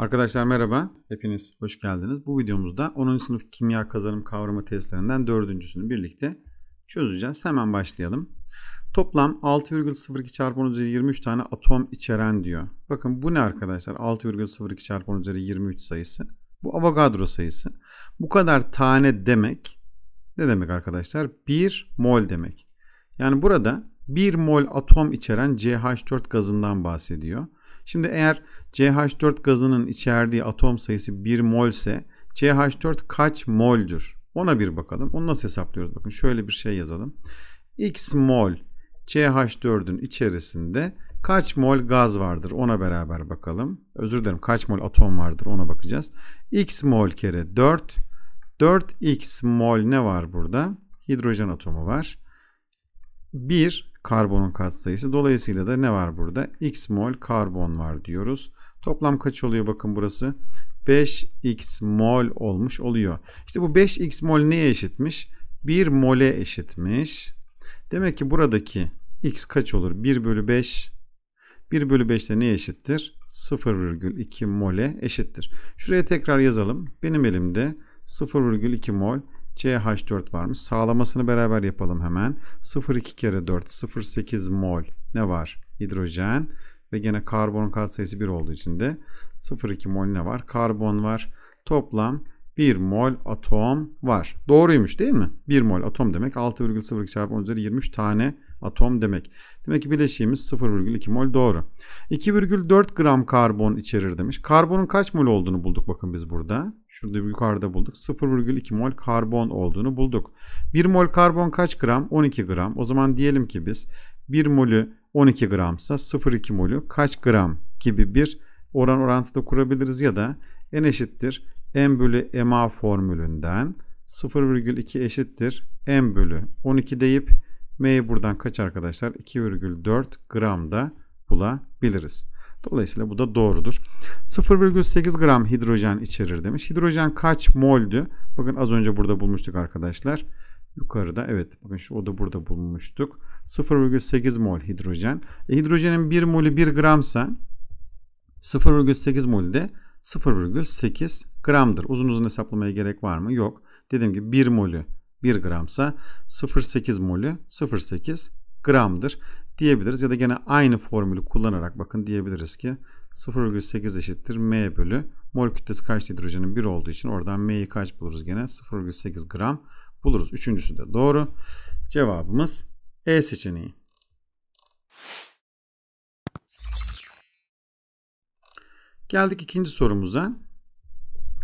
Arkadaşlar merhaba, hepiniz hoş geldiniz. Bu videomuzda 10. sınıf kimya kazanım kavrama testlerinden dördüncüsünü birlikte çözeceğiz. Hemen başlayalım. Toplam 6,02 çarpı 10 üzeri 23 tane atom içeren diyor. Bakın bu ne arkadaşlar? 6,02 çarpı 10 üzeri 23 sayısı. Bu Avogadro sayısı. Bu kadar tane demek ne demek arkadaşlar? 1 mol demek. Yani burada 1 mol atom içeren CH4 gazından bahsediyor. Şimdi eğer CH4 gazının içerdiği atom sayısı 1 mol ise CH4 kaç moldür? Ona bir bakalım. Onu nasıl hesaplıyoruz? Bakın şöyle bir şey yazalım. X mol CH4'ün içerisinde kaç mol gaz vardır ona beraber bakalım. Özür dilerim kaç mol atom vardır ona bakacağız. X mol kere 4. 4x mol ne var burada? Hidrojen atomu var. 1 karbonun katsayısı. Dolayısıyla da ne var burada? X mol karbon var diyoruz. Toplam kaç oluyor bakın burası? 5x mol olmuş oluyor. İşte bu 5x mol neye eşitmiş? 1 mole eşitmiş. Demek ki buradaki x kaç olur? 1 bölü 5 1 bölü 5 de neye eşittir? 0,2 mole eşittir. Şuraya tekrar yazalım. Benim elimde 0,2 mol CH4 varmış. Sağlamasını beraber yapalım hemen. 0,2 kere 4, 0,8 mol ne var? Hidrojen ve gene karbon sayısı 1 olduğu için de 0,2 mol ne var? Karbon var. Toplam 1 mol atom var. Doğruymuş değil mi? 1 mol atom demek 6,02 çarpı 10 üzeri 23 tane atom demek. Demek ki bileşiğimiz 0,2 mol doğru. 2,4 gram karbon içerir demiş. Karbonun kaç mol olduğunu bulduk bakın biz burada. Şurada yukarıda bulduk. 0,2 mol karbon olduğunu bulduk. 1 mol karbon kaç gram? 12 gram. O zaman diyelim ki biz 1 molü 12 gramsa 0,2 molü kaç gram gibi bir oran da kurabiliriz ya da n eşittir m bölü ma formülünden 0,2 eşittir m bölü 12 deyip m'yi buradan kaç arkadaşlar 2,4 gram da bulabiliriz. Dolayısıyla bu da doğrudur. 0,8 gram hidrojen içerir demiş. Hidrojen kaç moldü? Bakın az önce burada bulmuştuk arkadaşlar. Yukarıda evet bakın şu oda burada bulmuştuk. 0,8 mol hidrojen. E, hidrojenin 1 molü 1 gramsa 0,8 mol de 0,8 gramdır. Uzun uzun hesaplamaya gerek var mı? Yok. Dediğim gibi 1 molü 1 gramsa 0,8 molü 0,8 gramdır diyebiliriz. Ya da gene aynı formülü kullanarak bakın diyebiliriz ki 0,8 eşittir M bölü mol kütlesi kaç hidrojenin 1 olduğu için oradan M'yi kaç buluruz gene 0,8 gram buluruz. Üçüncüsü de doğru. Cevabımız e seçeneği. Geldik ikinci sorumuza.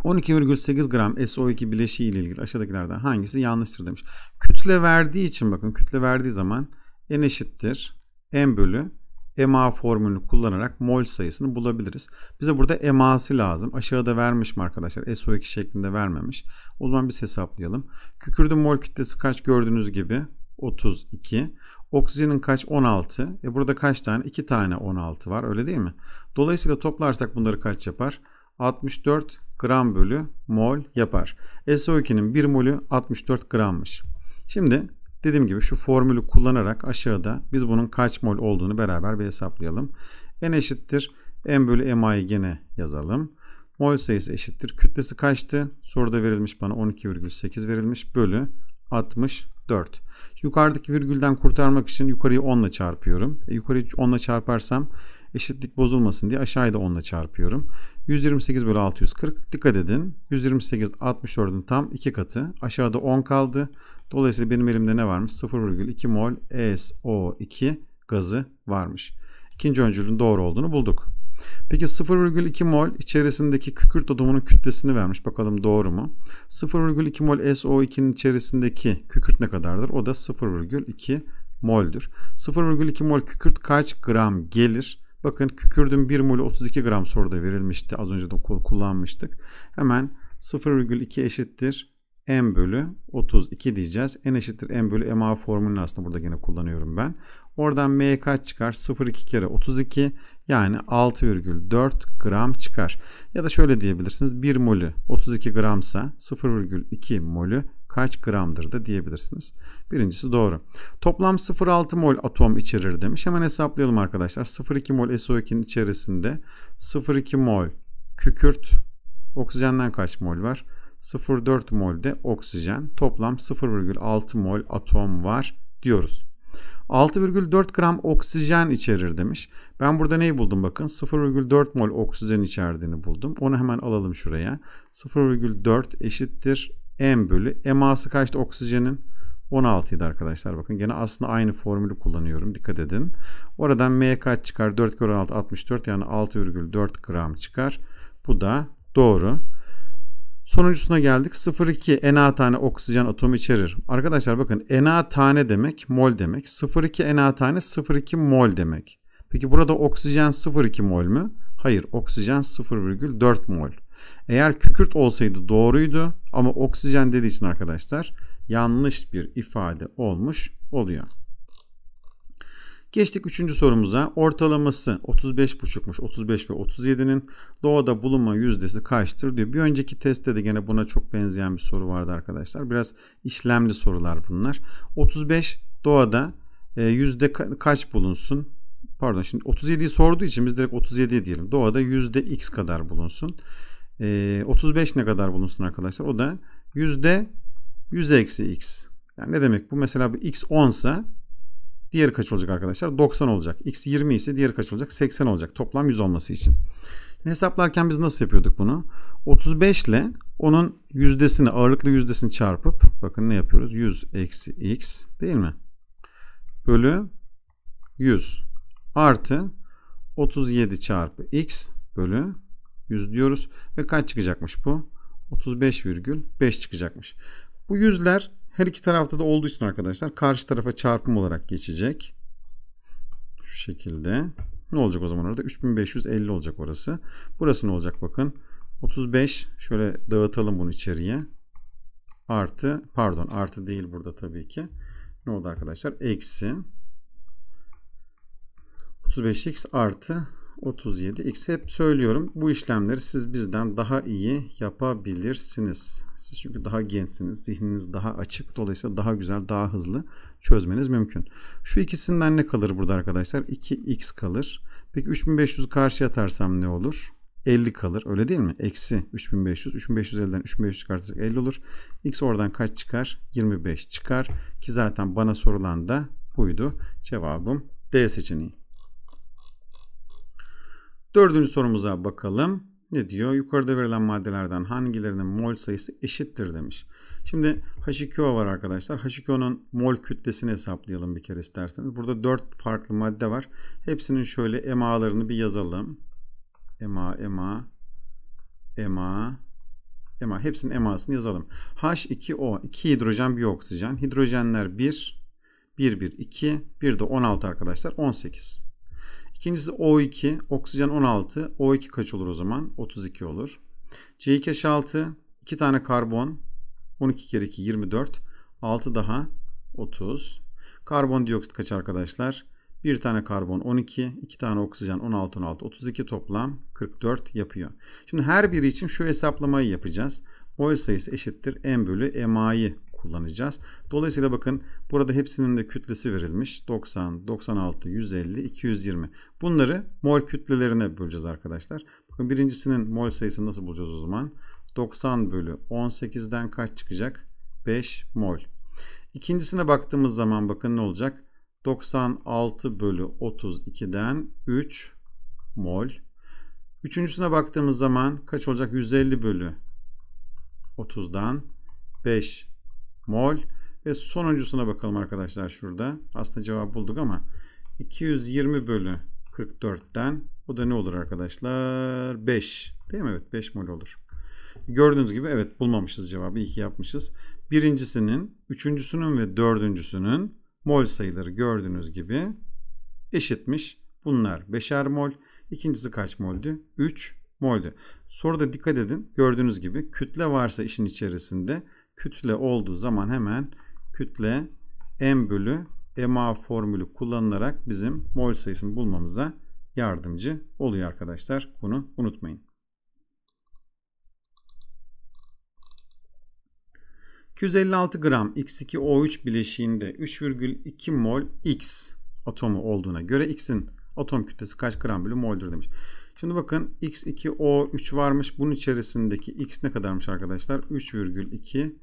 12,8 gram SO2 bileşiği ile ilgili aşağıdakilerden hangisi yanlıştır demiş. Kütle verdiği için bakın kütle verdiği zaman N eşittir M bölü MA formülünü kullanarak mol sayısını bulabiliriz. Bize burada MA'sı lazım. Aşağıda vermiş mi arkadaşlar? SO2 şeklinde vermemiş. O zaman biz hesaplayalım. Kükürdü mol kütlesi kaç gördüğünüz gibi 32. Oksijenin kaç? 16. E burada kaç tane? 2 tane 16 var öyle değil mi? Dolayısıyla toplarsak bunları kaç yapar? 64 gram bölü mol yapar. SO2'nin 1 molü 64 grammış. Şimdi dediğim gibi şu formülü kullanarak aşağıda biz bunun kaç mol olduğunu beraber bir hesaplayalım. N eşittir M bölü MA'yı gene yazalım. Mol sayısı eşittir. Kütlesi kaçtı? Soruda verilmiş bana 12,8 verilmiş bölü 64. Yukarıdaki virgülden kurtarmak için yukarıyı 10 ile çarpıyorum. E, yukarıyı 10 ile çarparsam eşitlik bozulmasın diye aşağıya da 10 ile çarpıyorum. 128 bölü 640. Dikkat edin. 128 64'ün tam 2 katı. Aşağıda 10 kaldı. Dolayısıyla benim elimde ne varmış? 0,2 mol e SO2 gazı varmış. İkinci öncülün doğru olduğunu bulduk. Peki 0,2 mol içerisindeki kükürt atomunun kütlesini vermiş. Bakalım doğru mu? 0,2 mol SO2'nin içerisindeki kükürt ne kadardır? O da 0,2 moldür. 0,2 mol kükürt kaç gram gelir? Bakın kükürdün 1 molü 32 gram soruda verilmişti. Az önce de kullanmıştık. Hemen 0,2 eşittir m bölü 32 diyeceğiz. n eşittir m bölü ma formülünü aslında burada yine kullanıyorum ben. Oradan m kaç çıkar? 0,2 kere 32 yani 6,4 gram çıkar. Ya da şöyle diyebilirsiniz 1 molü 32 gramsa 0,2 molü kaç gramdır da diyebilirsiniz. Birincisi doğru. Toplam 0,6 mol atom içerir demiş. Hemen hesaplayalım arkadaşlar. 0,2 mol SO2'nin içerisinde 0,2 mol kükürt oksijenden kaç mol var? 0,4 mol de oksijen. Toplam 0,6 mol atom var diyoruz. 6,4 gram oksijen içerir demiş. Ben burada neyi buldum bakın 0,4 mol oksijen içerdiğini buldum. Onu hemen alalım şuraya. 0,4 eşittir M bölü. MA'sı kaçtı oksijenin? 16 idi arkadaşlar bakın. Gene aslında aynı formülü kullanıyorum. Dikkat edin. Oradan M kaç çıkar? 4 kere 16 64 yani 6,4 gram çıkar. Bu da doğru. Sonuncusuna geldik. 0,2 Na tane oksijen atomu içerir. Arkadaşlar bakın Na tane demek mol demek. 0,2 Na tane 0,2 mol demek. Peki burada oksijen 0,2 mol mü? Hayır oksijen 0,4 mol. Eğer kükürt olsaydı doğruydu ama oksijen dediği için arkadaşlar yanlış bir ifade olmuş oluyor. Geçtik 3. sorumuza. Ortalaması 35,5'muş. 35 ve 37'nin doğada bulunma yüzdesi kaçtır diyor. Bir önceki testte de gene buna çok benzeyen bir soru vardı arkadaşlar. Biraz işlemli sorular bunlar. 35 doğada e, yüzde kaç bulunsun? Pardon şimdi 37'yi sorduğu için biz direkt 37 diyelim. Doğada yüzde x kadar bulunsun. 35 e, ne kadar bulunsun arkadaşlar? O da yüzde 100 eksi x. Yani ne demek bu? Mesela bu x 10 sa Diğeri kaç olacak arkadaşlar? 90 olacak. X 20 ise diğeri kaç olacak? 80 olacak. Toplam 100 olması için. Şimdi hesaplarken biz nasıl yapıyorduk bunu? 35 ile onun yüzdesini, ağırlıklı yüzdesini çarpıp bakın ne yapıyoruz? 100 eksi x değil mi? Bölü 100 artı 37 çarpı x bölü 100 diyoruz. Ve kaç çıkacakmış bu? 35,5 çıkacakmış. Bu yüzler her iki tarafta da olduğu için arkadaşlar karşı tarafa çarpım olarak geçecek. Şu şekilde. Ne olacak o zaman orada? 3550 olacak orası. Burası ne olacak bakın. 35 şöyle dağıtalım bunu içeriye. Artı pardon artı değil burada tabii ki. Ne oldu arkadaşlar? Eksi 35x artı 37 x hep söylüyorum bu işlemleri siz bizden daha iyi yapabilirsiniz. Siz çünkü daha gençsiniz, zihniniz daha açık dolayısıyla daha güzel, daha hızlı çözmeniz mümkün. Şu ikisinden ne kalır burada arkadaşlar? 2x kalır. Peki 3500 karşıya atarsam ne olur? 50 kalır öyle değil mi? Eksi 3500. 3550'den 3500 çıkartırsak 50 olur. X oradan kaç çıkar? 25 çıkar. Ki zaten bana sorulan da buydu. Cevabım D seçeneği. Dördüncü sorumuza bakalım. Ne diyor? Yukarıda verilen maddelerden hangilerinin mol sayısı eşittir demiş. Şimdi H2O var arkadaşlar. H2O'nun mol kütlesini hesaplayalım bir kere isterseniz. Burada dört farklı madde var. Hepsinin şöyle MA'larını bir yazalım. MA, MA, MA, MA. Hepsinin MA'sını yazalım. H2O, 2 hidrojen, 1 oksijen. Hidrojenler 1, 1, 1, 2, 1 de 16 arkadaşlar, 18. İkincisi O2. Oksijen 16. O2 kaç olur o zaman? 32 olur. C2 H6. 2 tane karbon. 12 kere 2 24. 6 daha 30. Karbondioksit kaç arkadaşlar? 1 tane karbon 12, 2 tane oksijen 16, 16, 32 toplam 44 yapıyor. Şimdi her biri için şu hesaplamayı yapacağız. Mol sayısı eşittir M bölü MA'yı kullanacağız. Dolayısıyla bakın burada hepsinin de kütlesi verilmiş. 90, 96, 150, 220. Bunları mol kütlelerine böleceğiz arkadaşlar. Bakın birincisinin mol sayısını nasıl bulacağız o zaman? 90 bölü 18'den kaç çıkacak? 5 mol. İkincisine baktığımız zaman bakın ne olacak? 96 bölü 32'den 3 mol. Üçüncüsüne baktığımız zaman kaç olacak? 150 bölü 30'dan 5 mol ve sonuncusuna bakalım arkadaşlar şurada. Aslında cevap bulduk ama 220 bölü 44'ten bu da ne olur arkadaşlar? 5. Değil mi? Evet 5 mol olur. Gördüğünüz gibi evet bulmamışız cevabı. İyi ki yapmışız. Birincisinin, üçüncüsünün ve dördüncüsünün mol sayıları gördüğünüz gibi eşitmiş. Bunlar 5'er mol. İkincisi kaç moldü? 3 moldu. Soruda dikkat edin. Gördüğünüz gibi kütle varsa işin içerisinde kütle olduğu zaman hemen kütle m bölü MA formülü kullanılarak bizim mol sayısını bulmamıza yardımcı oluyor arkadaşlar. Bunu unutmayın. ...256 gram X2O3 bileşiğinde 3,2 mol X atomu olduğuna göre X'in atom kütlesi kaç gram bölü moldur demiş. Şimdi bakın X2O3 varmış. Bunun içerisindeki X ne kadarmış arkadaşlar? 3,2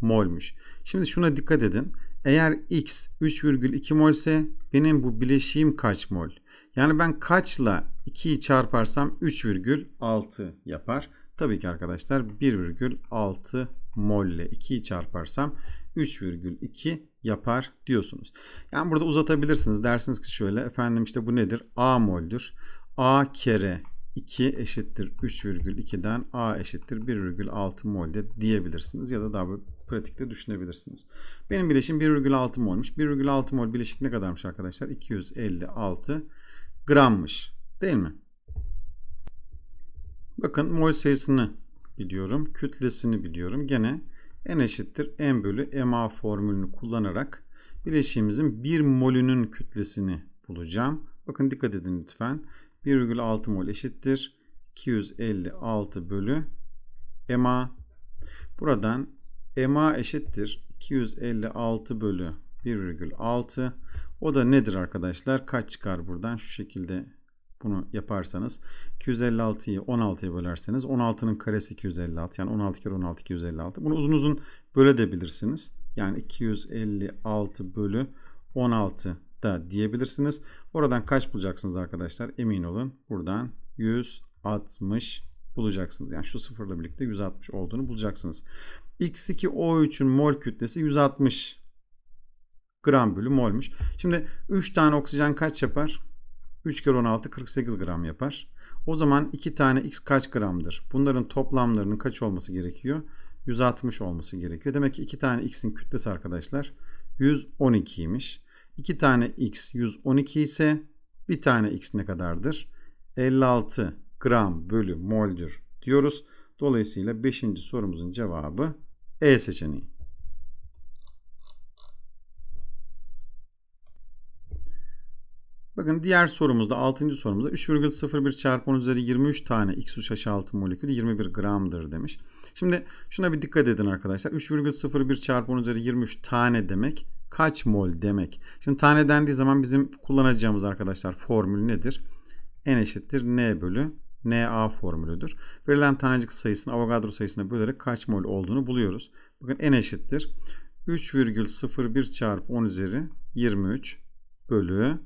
molmuş. Şimdi şuna dikkat edin. Eğer x 3,2 mol ise benim bu bileşiğim kaç mol? Yani ben kaçla 2'yi çarparsam 3,6 yapar. Tabii ki arkadaşlar 1,6 mol ile 2'yi çarparsam 3,2 yapar diyorsunuz. Yani burada uzatabilirsiniz. Dersiniz ki şöyle efendim işte bu nedir? A moldür. A kere 2 eşittir 3,2'den A eşittir 1,6 molde diyebilirsiniz. Ya da daha pratikte düşünebilirsiniz. Benim bileşim 1,6 molmuş. 1,6 mol bileşik ne kadarmış arkadaşlar? 256 grammış. Değil mi? Bakın mol sayısını biliyorum. Kütlesini biliyorum. Gene n eşittir m bölü ma formülünü kullanarak bileşiğimizin 1 molünün kütlesini bulacağım. Bakın dikkat edin lütfen. 1,6 mol eşittir. 256 bölü ma. Buradan EMA eşittir 256 bölü 1,6. O da nedir arkadaşlar? Kaç çıkar buradan? Şu şekilde bunu yaparsanız 256'yı 16'ya bölerseniz 16'nın karesi 256 yani 16 kere 16 256. Bunu uzun uzun böle de bilirsiniz. Yani 256 bölü 16 da diyebilirsiniz. Oradan kaç bulacaksınız arkadaşlar? Emin olun buradan 160 bulacaksınız. Yani şu sıfırla birlikte 160 olduğunu bulacaksınız. X2O3'ün mol kütlesi 160 gram bölü molmuş. Şimdi 3 tane oksijen kaç yapar? 3 kere 16 48 gram yapar. O zaman 2 tane X kaç gramdır? Bunların toplamlarının kaç olması gerekiyor? 160 olması gerekiyor. Demek ki 2 tane X'in kütlesi arkadaşlar 112'ymiş. 2 tane X 112 ise bir tane X ne kadardır? 56 gram bölü moldür diyoruz. Dolayısıyla 5. sorumuzun cevabı e seçeneği. Bakın diğer sorumuzda 6. sorumuzda 3,01 çarpı 10 üzeri 23 tane X3 H6 molekülü 21 gramdır demiş. Şimdi şuna bir dikkat edin arkadaşlar. 3,01 çarpı 10 üzeri 23 tane demek kaç mol demek. Şimdi tane dendiği zaman bizim kullanacağımız arkadaşlar formül nedir? N eşittir N bölü Na formülüdür. Verilen tanecik sayısını Avogadro sayısına bölerek kaç mol olduğunu buluyoruz. Bakın n eşittir. 3,01 çarpı 10 üzeri 23 bölü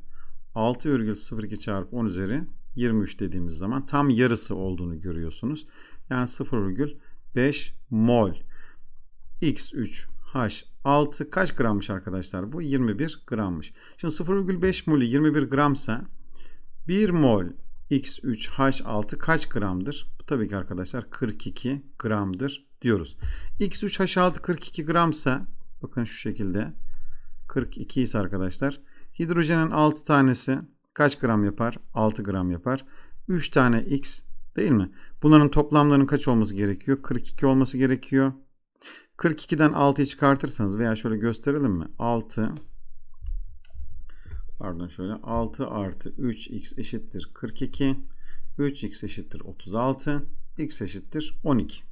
6,02 çarpı 10 üzeri 23 dediğimiz zaman tam yarısı olduğunu görüyorsunuz. Yani 0,5 mol. X3 H6 kaç grammış arkadaşlar? Bu 21 grammış. Şimdi 0,5 mol 21 gramsa 1 mol X3H6 kaç gramdır? Bu tabii ki arkadaşlar 42 gramdır diyoruz. X3H6 42 gramsa bakın şu şekilde 42 ise arkadaşlar hidrojenin 6 tanesi kaç gram yapar? 6 gram yapar. 3 tane X değil mi? Bunların toplamlarının kaç olması gerekiyor? 42 olması gerekiyor. 42'den 6'yı çıkartırsanız veya şöyle gösterelim mi? 6 pardon şöyle 6 artı 3x eşittir 42. 3x eşittir 36. x eşittir 12.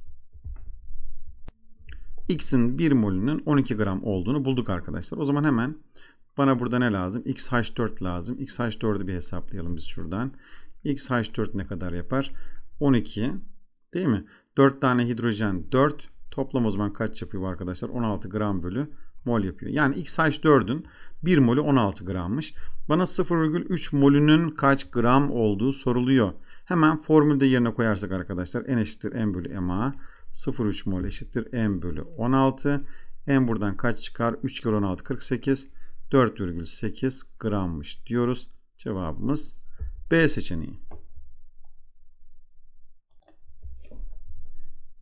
x'in 1 molünün 12 gram olduğunu bulduk arkadaşlar. O zaman hemen bana burada ne lazım? xh4 lazım. xh4'ü bir hesaplayalım biz şuradan. xh4 ne kadar yapar? 12 değil mi? 4 tane hidrojen 4. Toplam o zaman kaç yapıyor arkadaşlar? 16 gram bölü mol yapıyor. Yani XH4'ün 1 molü 16 grammış. Bana 0,3 molünün kaç gram olduğu soruluyor. Hemen formülde yerine koyarsak arkadaşlar n eşittir m bölü ma 0,3 mol eşittir m bölü 16 m buradan kaç çıkar 3 kere 16 48 4,8 grammış diyoruz. Cevabımız B seçeneği.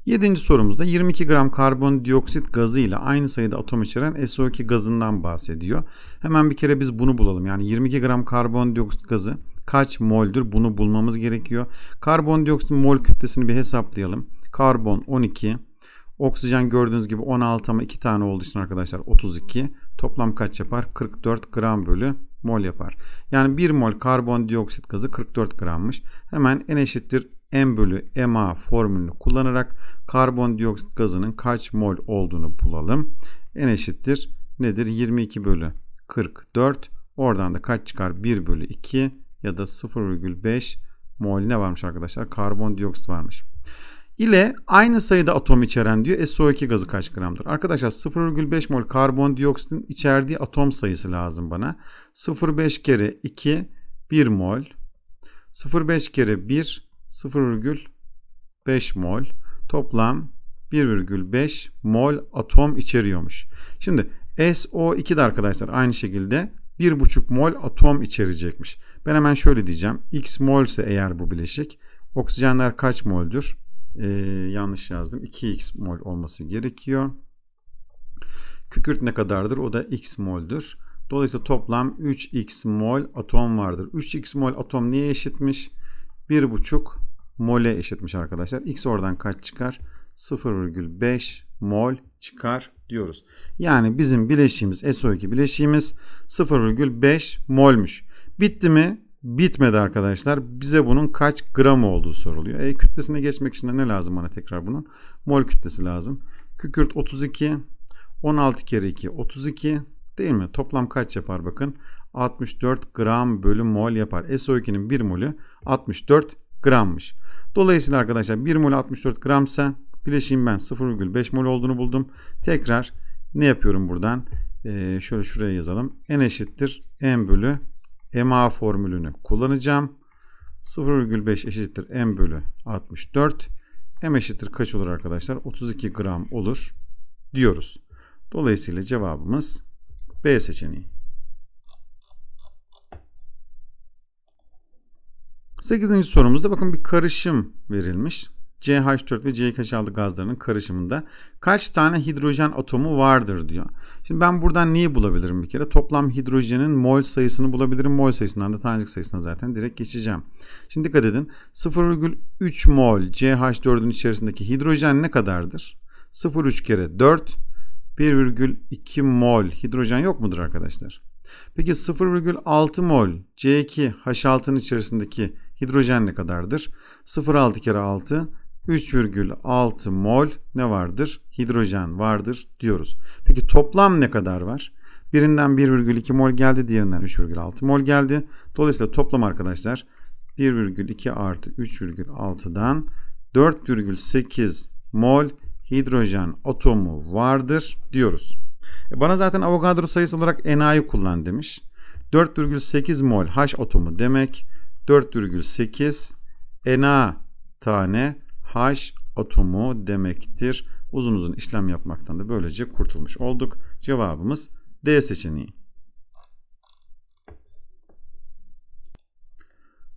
Yedinci sorumuzda 22 gram karbondioksit gazı ile aynı sayıda atom içeren SO2 gazından bahsediyor. Hemen bir kere biz bunu bulalım. Yani 22 gram karbondioksit gazı kaç moldür bunu bulmamız gerekiyor. Karbondioksit mol kütlesini bir hesaplayalım. Karbon 12, oksijen gördüğünüz gibi 16 ama 2 tane olduğu için arkadaşlar 32. Toplam kaç yapar? 44 gram bölü mol yapar. Yani 1 mol karbondioksit gazı 44 grammış. Hemen en eşittir M bölü MA formülünü kullanarak karbondioksit gazının kaç mol olduğunu bulalım. N eşittir nedir? 22 bölü 44. Oradan da kaç çıkar? 1 bölü 2 ya da 0,5 mol ne varmış arkadaşlar? Karbondioksit varmış. İle aynı sayıda atom içeren diyor SO2 gazı kaç gramdır? Arkadaşlar 0,5 mol karbondioksitin içerdiği atom sayısı lazım bana. 0,5 kere 2 1 mol. 0,5 kere 1 0,5 mol toplam 1,5 mol atom içeriyormuş. Şimdi SO2 de arkadaşlar aynı şekilde 1,5 mol atom içerecekmiş. Ben hemen şöyle diyeceğim. X mol ise eğer bu bileşik oksijenler kaç moldür? Ee, yanlış yazdım. 2x mol olması gerekiyor. Kükürt ne kadardır? O da x moldür. Dolayısıyla toplam 3x mol atom vardır. 3x mol atom niye eşitmiş? 1,5 mole eşitmiş arkadaşlar. X oradan kaç çıkar? 0,5 mol çıkar diyoruz. Yani bizim bileşiğimiz SO2 bileşiğimiz 0,5 molmuş. Bitti mi? Bitmedi arkadaşlar. Bize bunun kaç gram olduğu soruluyor. E, kütlesine geçmek için de ne lazım bana tekrar bunun? Mol kütlesi lazım. Kükürt 32, 16 kere 2 32, Değil mi? Toplam kaç yapar bakın. 64 gram bölü mol yapar. SO2'nin 1 molü 64 grammış. Dolayısıyla arkadaşlar 1 mol 64 gramsa bileşiğin ben 0,5 mol olduğunu buldum. Tekrar ne yapıyorum buradan? Ee, şöyle şuraya yazalım. N eşittir M bölü MA formülünü kullanacağım. 0,5 eşittir M bölü 64. M eşittir kaç olur arkadaşlar? 32 gram olur diyoruz. Dolayısıyla cevabımız B seçeneği. 8. sorumuzda bakın bir karışım verilmiş. CH4 ve CH6 gazlarının karışımında kaç tane hidrojen atomu vardır diyor. Şimdi ben buradan neyi bulabilirim bir kere? Toplam hidrojenin mol sayısını bulabilirim. Mol sayısından da tanecik sayısına zaten direkt geçeceğim. Şimdi dikkat edin. 0,3 mol CH4'ün içerisindeki hidrojen ne kadardır? 0,3 kere 4 1,2 mol hidrojen yok mudur arkadaşlar? Peki 0,6 mol C2H6'nın içerisindeki hidrojen ne kadardır? 0,6 kere 6 3,6 mol ne vardır? Hidrojen vardır diyoruz. Peki toplam ne kadar var? Birinden 1,2 mol geldi, diğerinden 3,6 mol geldi. Dolayısıyla toplam arkadaşlar 1,2 artı 3,6'dan 4,8 mol hidrojen atomu vardır diyoruz. E, bana zaten Avogadro sayısı olarak Na'yı kullan demiş. 4,8 mol H atomu demek 4,8 Na tane H atomu demektir. Uzun uzun işlem yapmaktan da böylece kurtulmuş olduk. Cevabımız D seçeneği.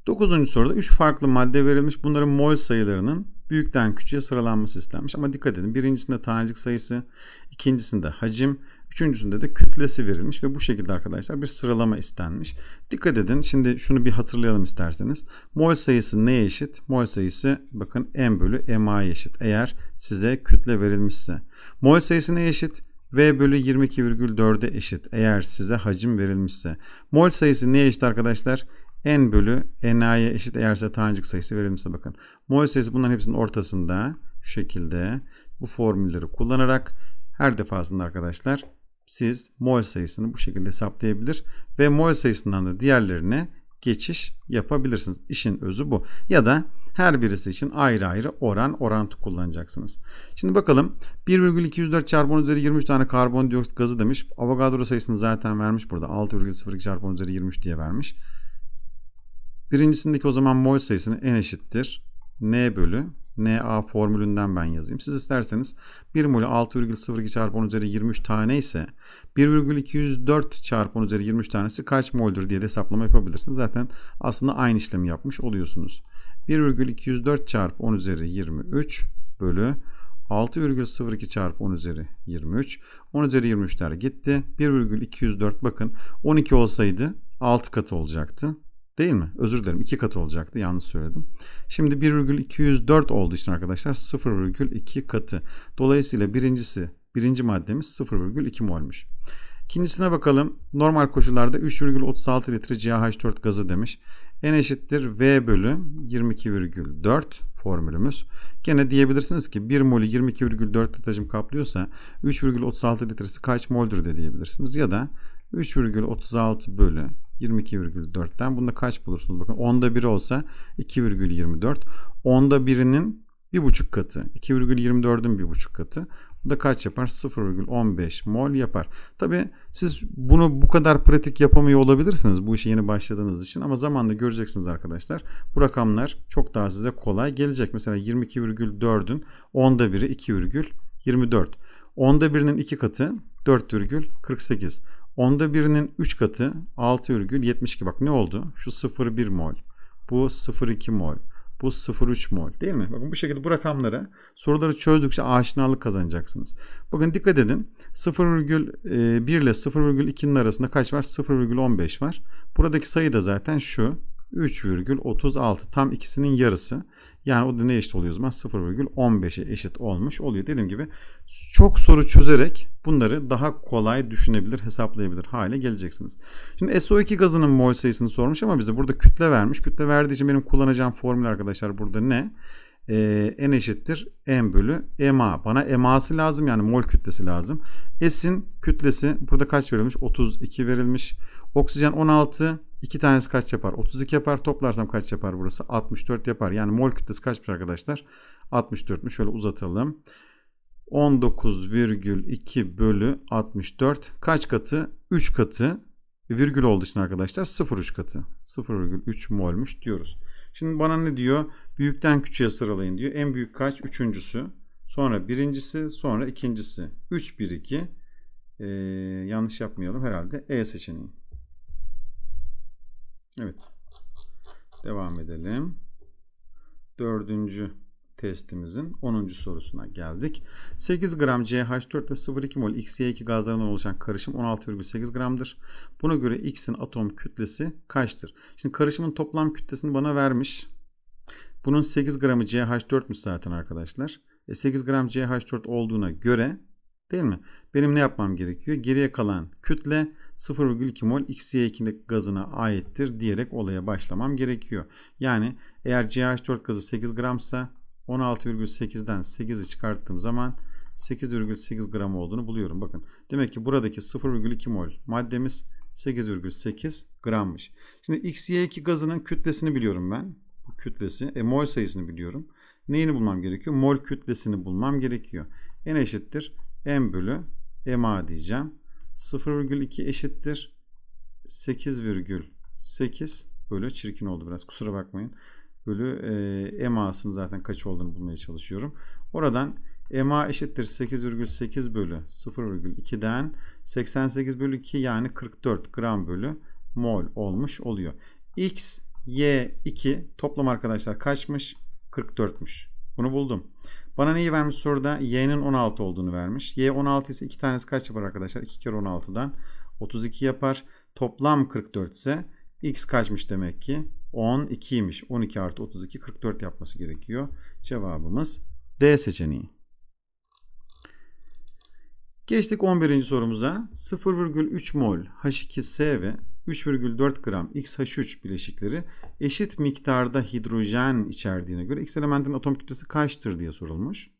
9. soruda 3 farklı madde verilmiş. Bunların mol sayılarının büyükten küçüğe sıralanması istenmiş. Ama dikkat edin birincisinde tanecik sayısı, ikincisinde hacim, üçüncüsünde de kütlesi verilmiş ve bu şekilde arkadaşlar bir sıralama istenmiş. Dikkat edin şimdi şunu bir hatırlayalım isterseniz. Mol sayısı neye eşit? Mol sayısı bakın m bölü ma eşit eğer size kütle verilmişse. Mol sayısı neye eşit? V bölü 22,4'e eşit eğer size hacim verilmişse. Mol sayısı neye eşit arkadaşlar? n bölü n'a'ya eşit eğerse tanecik sayısı verilmişse bakın. Mol sayısı bunların hepsinin ortasında şu şekilde bu formülleri kullanarak her defasında arkadaşlar siz mol sayısını bu şekilde hesaplayabilir ve mol sayısından da diğerlerine geçiş yapabilirsiniz. İşin özü bu. Ya da her birisi için ayrı ayrı oran orantı kullanacaksınız. Şimdi bakalım 1,204 çarpı 10 üzeri 23 tane karbondioksit gazı demiş. Avogadro sayısını zaten vermiş burada. 6,02 çarpı 10 üzeri 23 diye vermiş. Birincisindeki o zaman mol sayısını n eşittir. n bölü NA formülünden ben yazayım. Siz isterseniz 1 molü 6,02 çarpı 10 üzeri 23 tane ise 1,204 çarpı 10 üzeri 23 tanesi kaç moldür diye de hesaplama yapabilirsiniz. Zaten aslında aynı işlemi yapmış oluyorsunuz. 1,204 çarpı 10 üzeri 23 bölü 6,02 çarpı 10 üzeri 23. 10 üzeri 23'ler gitti. 1,204 bakın 12 olsaydı 6 katı olacaktı. Değil mi? Özür dilerim. 2 katı olacaktı. Yanlış söyledim. Şimdi 1,204 oldu işte arkadaşlar 0,2 katı. Dolayısıyla birincisi birinci maddemiz 0,2 molmuş. İkincisine bakalım. Normal koşullarda 3,36 litre CH4 gazı demiş. N eşittir V bölü 22,4 formülümüz. Gene diyebilirsiniz ki 1 mol 22,4 litrajım kaplıyorsa 3,36 litresi kaç moldur de diyebilirsiniz. Ya da 3,36 bölü 22,4'ten. Bunda kaç bulursunuz? Bakın 10'da 1 olsa 2,24. 10'da 1'inin 1,5 katı. 2,24'ün 1,5 katı. Bu da kaç yapar? 0,15 mol yapar. Tabi siz bunu bu kadar pratik yapamıyor olabilirsiniz bu işe yeni başladığınız için ama zamanla göreceksiniz arkadaşlar. Bu rakamlar çok daha size kolay gelecek. Mesela 22,4'ün 10'da 1'i 2,24. 10'da 1'nin 2 katı 4,48. Onda birinin 3 katı 6,72 bak ne oldu? Şu 0,1 mol. Bu 0,2 mol. Bu 0,3 mol değil mi? Bakın bu şekilde bu rakamlara soruları çözdükçe aşinalık kazanacaksınız. Bakın dikkat edin 0,1 ile 0,2'nin arasında kaç var? 0,15 var. Buradaki sayı da zaten şu 3,36 tam ikisinin yarısı. Yani o da ne eşit oluyor o zaman? 0,15'e eşit olmuş oluyor. Dediğim gibi çok soru çözerek bunları daha kolay düşünebilir, hesaplayabilir hale geleceksiniz. Şimdi SO2 gazının mol sayısını sormuş ama bize burada kütle vermiş. Kütle verdiği için benim kullanacağım formül arkadaşlar burada ne? Ee, n eşittir m bölü ma. Bana ma'sı lazım yani mol kütlesi lazım. S'in kütlesi burada kaç verilmiş? 32 verilmiş. Oksijen 16, 2 tanesi kaç yapar? 32 yapar. Toplarsam kaç yapar burası? 64 yapar. Yani mol kütlesi kaçmış arkadaşlar? 64'müş. Şöyle uzatalım. 19,2 bölü 64 kaç katı? 3 katı virgül olduğu için arkadaşlar 0,3 katı. 0,3 molmuş diyoruz. Şimdi bana ne diyor? Büyükten küçüğe sıralayın diyor. En büyük kaç? Üçüncüsü. Sonra birincisi. Sonra ikincisi. 3, 1, 2. Ee, yanlış yapmayalım herhalde. E seçeneği. Evet. Devam edelim. Dördüncü testimizin 10. sorusuna geldik. 8 gram CH4 ve 0,2 mol XY2 gazlarından oluşan karışım 16,8 gramdır. Buna göre X'in atom kütlesi kaçtır? Şimdi karışımın toplam kütlesini bana vermiş. Bunun 8 gramı CH4'müş zaten arkadaşlar. E 8 gram CH4 olduğuna göre değil mi? Benim ne yapmam gerekiyor? Geriye kalan kütle 0,2 mol XY2'lik gazına aittir diyerek olaya başlamam gerekiyor. Yani eğer CH4 gazı 8 gramsa 16,8'den 8'i çıkarttığım zaman 8,8 gram olduğunu buluyorum. Bakın demek ki buradaki 0,2 mol maddemiz 8,8 grammış. Şimdi XY2 gazının kütlesini biliyorum ben. Bu kütlesi. E, mol sayısını biliyorum. Neyini bulmam gerekiyor? Mol kütlesini bulmam gerekiyor. N eşittir. M bölü MA diyeceğim. 0,2 eşittir 8,8 bölü çirkin oldu biraz kusura bakmayın. Bölü e, emasının zaten kaç olduğunu bulmaya çalışıyorum. Oradan ema eşittir 8,8 bölü 0,2'den 88 bölü 2 yani 44 gram bölü mol olmuş oluyor. X, Y, 2 toplam arkadaşlar kaçmış? 44'müş. Bunu buldum. Bana neyi vermiş soruda? Y'nin 16 olduğunu vermiş. Y 16 ise 2 tanesi kaç yapar arkadaşlar? 2 kere 16'dan 32 yapar. Toplam 44 ise x kaçmış demek ki? 12'ymiş. 12 artı 32 44 yapması gerekiyor. Cevabımız D seçeneği. Geçtik 11. sorumuza. 0,3 mol H2S ve 3,4 gram XH3 bileşikleri eşit miktarda hidrojen içerdiğine göre X elementinin atom kütlesi kaçtır diye sorulmuş.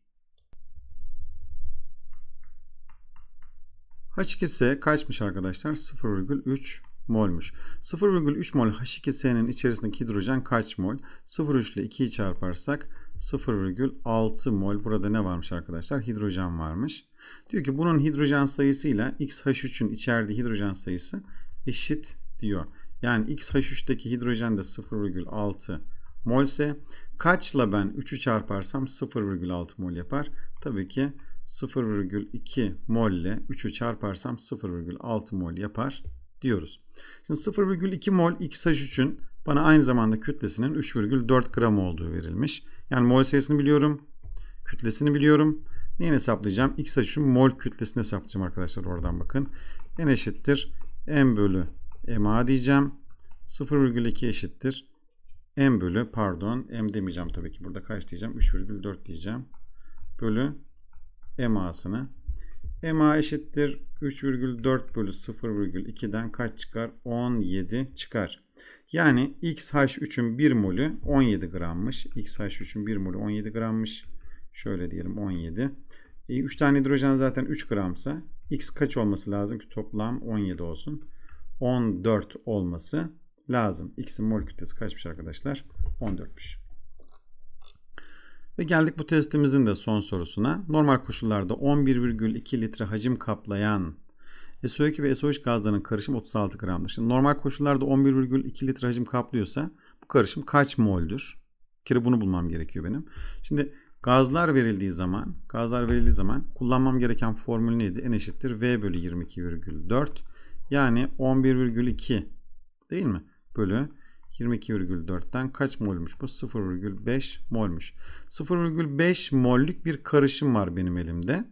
H2S kaçmış arkadaşlar? 0,3 molmuş. 0,3 mol H2S'nin içerisindeki hidrojen kaç mol? 0,3 ile 2'yi çarparsak 0,6 mol. Burada ne varmış arkadaşlar? Hidrojen varmış. Diyor ki bunun hidrojen sayısıyla XH3'ün içerdiği hidrojen sayısı eşit diyor yani XH3'teki hidrojen de 0,6 mol ise kaçla ben 3'ü çarparsam 0,6 mol yapar. Tabii ki 0,2 mol ile 3'ü çarparsam 0,6 mol yapar diyoruz. Şimdi 0,2 mol XH3'ün bana aynı zamanda kütlesinin 3,4 gram olduğu verilmiş. Yani mol sayısını biliyorum. Kütlesini biliyorum. Neyi hesaplayacağım? XH3'ün mol kütlesini hesaplayacağım arkadaşlar oradan bakın. N eşittir M bölü MA diyeceğim. 0,2 eşittir. M bölü pardon M demeyeceğim tabii ki burada kaç diyeceğim 3,4 diyeceğim. Bölü MA'sını. MA eşittir 3,4 bölü 0,2'den kaç çıkar? 17 çıkar. Yani XH3'ün 1 molü 17 grammış. XH3'ün 1 molü 17 grammış. Şöyle diyelim 17. E, 3 tane hidrojen zaten 3 gramsa X kaç olması lazım ki toplam 17 olsun. 14 olması lazım. X'in mol kütlesi kaçmış arkadaşlar? 14'müş. Ve geldik bu testimizin de son sorusuna. Normal koşullarda 11,2 litre hacim kaplayan SO2 ve SO3 gazlarının karışım 36 gramdır. Şimdi normal koşullarda 11,2 litre hacim kaplıyorsa bu karışım kaç moldür? Bir kere bunu bulmam gerekiyor benim. Şimdi gazlar verildiği zaman, gazlar verildiği zaman kullanmam gereken formül neydi? N eşittir V bölü 22,4 yani 11,2 değil mi? Bölü 22,4'ten kaç molmuş bu? 0,5 molmuş. 0,5 mollük bir karışım var benim elimde.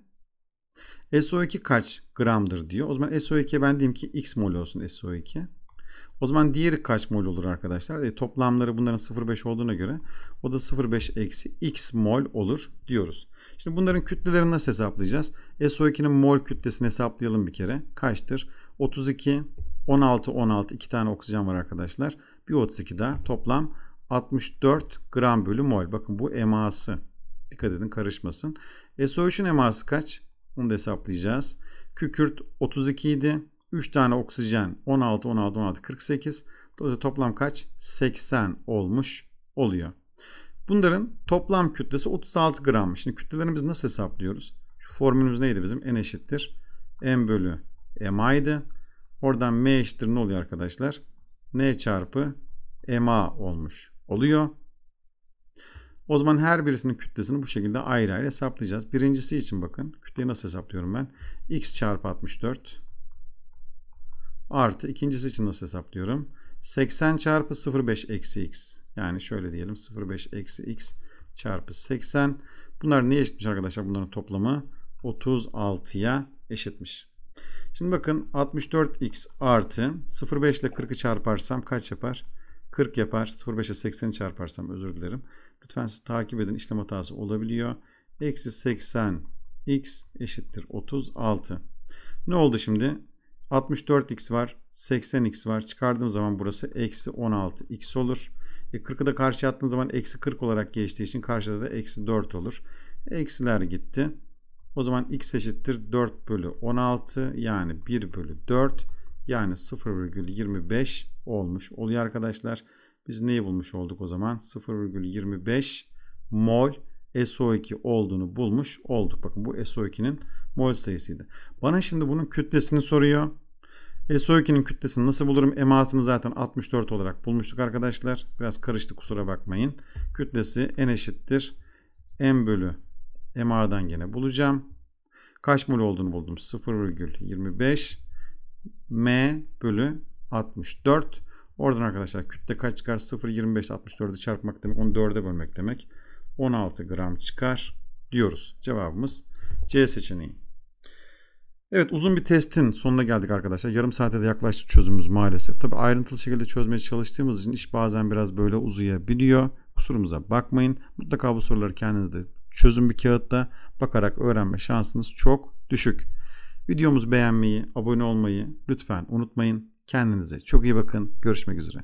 SO2 kaç gramdır diyor. O zaman SO2'ye ben diyeyim ki x mol olsun SO2. O zaman diğeri kaç mol olur arkadaşlar? E, toplamları bunların 0,5 olduğuna göre o da 0,5 eksi x mol olur diyoruz. Şimdi bunların kütlelerini nasıl hesaplayacağız? SO2'nin mol kütlesini hesaplayalım bir kere. Kaçtır? 32, 16, 16 iki tane oksijen var arkadaşlar. Bir 32 daha toplam 64 gram bölü mol. Bakın bu eması. Dikkat edin karışmasın. SO3'ün eması kaç? Onu da hesaplayacağız. Kükürt 32 idi. 3 tane oksijen 16, 16, 16, 48. Dolayısıyla toplam kaç? 80 olmuş oluyor. Bunların toplam kütlesi 36 grammış. Şimdi kütlelerimizi nasıl hesaplıyoruz? Şu formülümüz neydi bizim? N eşittir. M bölü MA'ydı. Oradan M eşittir ne oluyor arkadaşlar? N çarpı MA olmuş oluyor. O zaman her birisinin kütlesini bu şekilde ayrı ayrı hesaplayacağız. Birincisi için bakın kütleyi nasıl hesaplıyorum ben? X çarpı 64 artı ikincisi için nasıl hesaplıyorum? 80 çarpı 0,5 eksi x. Yani şöyle diyelim 0,5 eksi x çarpı 80. Bunlar neye eşitmiş arkadaşlar? Bunların toplamı 36'ya eşitmiş. Şimdi bakın 64x artı 0,5 ile 40'ı çarparsam kaç yapar? 40 yapar. 0,5'e 80'i çarparsam özür dilerim. Lütfen siz takip edin. İşlem hatası olabiliyor. Eksi 80 x eşittir 36. Ne oldu şimdi? 64x var. 80x var. Çıkardığım zaman burası eksi 16x olur. E 40'ı da karşıya attığım zaman eksi 40 olarak geçtiği için karşıda da eksi 4 olur. Eksiler gitti. O zaman x eşittir 4 bölü 16 yani 1 bölü 4 yani 0,25 olmuş oluyor arkadaşlar. Biz neyi bulmuş olduk o zaman? 0,25 mol SO2 olduğunu bulmuş olduk. Bakın bu SO2'nin mol sayısıydı. Bana şimdi bunun kütlesini soruyor. SO2'nin kütlesini nasıl bulurum? Emasını zaten 64 olarak bulmuştuk arkadaşlar. Biraz karıştı kusura bakmayın. Kütlesi n eşittir m bölü MA'dan gene bulacağım. Kaç mol olduğunu buldum. 0,25 M bölü 64. Oradan arkadaşlar kütle kaç çıkar? 0,25 64'ü çarpmak demek. Onu 4'e bölmek demek. 16 gram çıkar diyoruz. Cevabımız C seçeneği. Evet uzun bir testin sonuna geldik arkadaşlar. Yarım saate de yaklaştı çözümümüz maalesef. Tabi ayrıntılı şekilde çözmeye çalıştığımız için iş bazen biraz böyle uzayabiliyor. Kusurumuza bakmayın. Mutlaka bu soruları kendiniz de çözüm bir kağıtta bakarak öğrenme şansınız çok düşük. Videomuzu beğenmeyi, abone olmayı lütfen unutmayın. Kendinize çok iyi bakın. Görüşmek üzere.